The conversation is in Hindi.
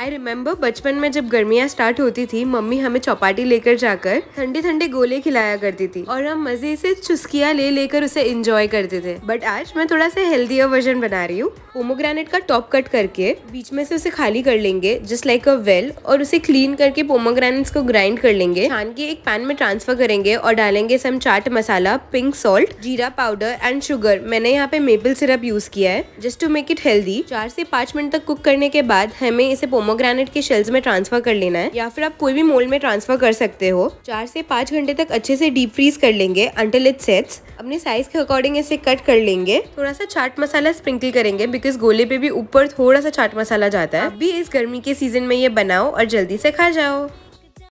आई रिमेम्बर बचपन में जब गर्मियाँ स्टार्ट होती थी मम्मी हमें चौपाटी लेकर जाकर ठंडे ठंडे गोले खिलाया करती थी और हम मजे से चुस्किया ले लेकर उसे इंजॉय करते थे बट आज मैं थोड़ा सा हेल्दियर वर्जन बना रही हूँ पोमोग्रेनेट का टॉप कट करके बीच में से उसे खाली कर लेंगे जस्ट लाइक अ वेल और उसे क्लीन करके पोमोग्रेनेट्स को ग्राइंड कर लेंगे छान के एक पैन में ट्रांसफर करेंगे और डालेंगे some chaat masala pink salt जीरा पाउडर एंड शुगर मैंने यहाँ पे मेपल सिरप यूज किया है just to make it healthy चार से पाँच मिनट तक कुक करने के बाद हमें इसे पोमो पोमोग्रेनेट के शेल्स में ट्रांसफर कर लेना है या फिर आप कोई भी मोल्ड में ट्रांसफर कर सकते हो चार से पाँच घंटे तक अच्छे से डीप फ्रीज कर लेंगे अंटिल इट सेट्स अपने साइज के अकॉर्डिंग इसे कट कर लेंगे थोड़ा सा चाट मसाला स्प्रिंकल करेंगे बिकॉज गोले पे भी ऊपर थोड़ा सा चाट मसाला जाता है अभी इस गर्मी के सीजन में ये बनाओ और जल्दी से खा जाओ